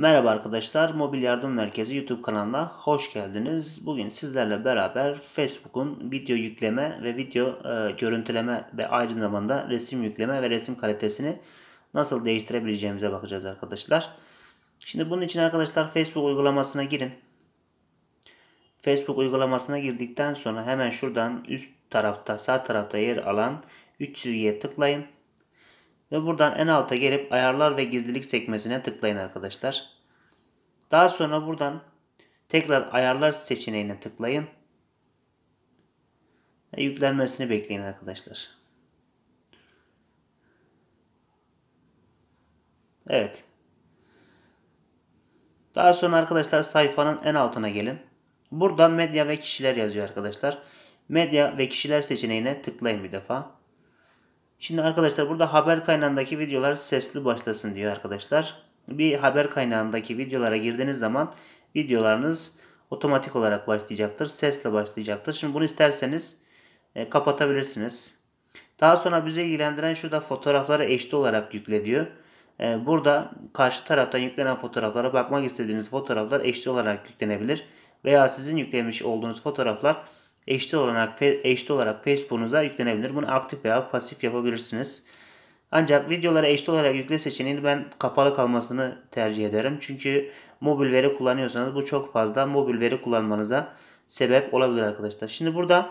Merhaba arkadaşlar, Mobil Yardım Merkezi YouTube kanalına hoş geldiniz. Bugün sizlerle beraber Facebook'un video yükleme ve video e, görüntüleme ve aynı zamanda resim yükleme ve resim kalitesini nasıl değiştirebileceğimize bakacağız arkadaşlar. Şimdi bunun için arkadaşlar Facebook uygulamasına girin. Facebook uygulamasına girdikten sonra hemen şuradan üst tarafta, sağ tarafta yer alan 3 çizgiye tıklayın. Ve buradan en alta gelip ayarlar ve gizlilik sekmesine tıklayın arkadaşlar. Daha sonra buradan tekrar ayarlar seçeneğine tıklayın. Ve yüklenmesini bekleyin arkadaşlar. Evet. Daha sonra arkadaşlar sayfanın en altına gelin. Burada medya ve kişiler yazıyor arkadaşlar. Medya ve kişiler seçeneğine tıklayın bir defa. Şimdi arkadaşlar burada haber kaynağındaki videolar sesli başlasın diyor arkadaşlar. Bir haber kaynağındaki videolara girdiğiniz zaman videolarınız otomatik olarak başlayacaktır. Sesle başlayacaktır. Şimdi bunu isterseniz e, kapatabilirsiniz. Daha sonra bize ilgilendiren şurada fotoğrafları eşli olarak yükle diyor. E, burada karşı taraftan yüklenen fotoğraflara bakmak istediğiniz fotoğraflar eşli olarak yüklenebilir. Veya sizin yüklemiş olduğunuz fotoğraflar eşit olarak, eşit olarak Facebook'unuza yüklenebilir. Bunu aktif veya pasif yapabilirsiniz. Ancak videolara eşit olarak yükle seçeneğini ben kapalı kalmasını tercih ederim. Çünkü mobil veri kullanıyorsanız bu çok fazla mobil veri kullanmanıza sebep olabilir arkadaşlar. Şimdi burada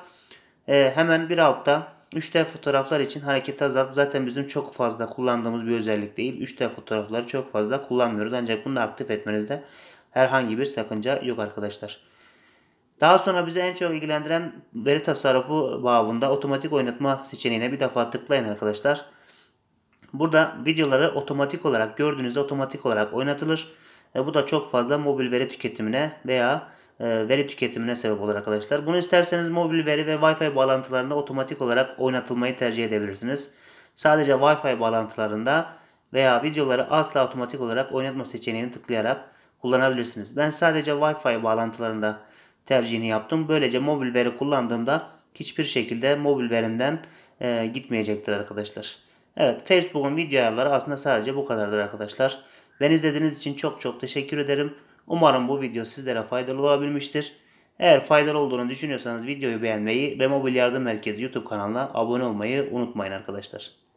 e, hemen bir altta 3D fotoğraflar için hareket azalt zaten bizim çok fazla kullandığımız bir özellik değil. 3D fotoğrafları çok fazla kullanmıyoruz ancak bunu aktif etmenizde herhangi bir sakınca yok arkadaşlar. Daha sonra bizi en çok ilgilendiren veri tasarrufu babında otomatik oynatma seçeneğine bir defa tıklayın arkadaşlar. Burada videoları otomatik olarak gördüğünüzde otomatik olarak oynatılır. E, bu da çok fazla mobil veri tüketimine veya e, veri tüketimine sebep olur arkadaşlar. Bunu isterseniz mobil veri ve Wi-Fi bağlantılarında otomatik olarak oynatılmayı tercih edebilirsiniz. Sadece Wi-Fi bağlantılarında veya videoları asla otomatik olarak oynatma seçeneğini tıklayarak kullanabilirsiniz. Ben sadece Wi-Fi bağlantılarında tercihini yaptım. Böylece mobil veri kullandığımda hiçbir şekilde mobil verimden e, gitmeyecektir arkadaşlar. Evet Facebook'un video ayarları aslında sadece bu kadardır arkadaşlar. Beni izlediğiniz için çok çok teşekkür ederim. Umarım bu video sizlere faydalı olabilmiştir. Eğer faydalı olduğunu düşünüyorsanız videoyu beğenmeyi ve Mobil Yardım Merkezi YouTube kanalına abone olmayı unutmayın arkadaşlar.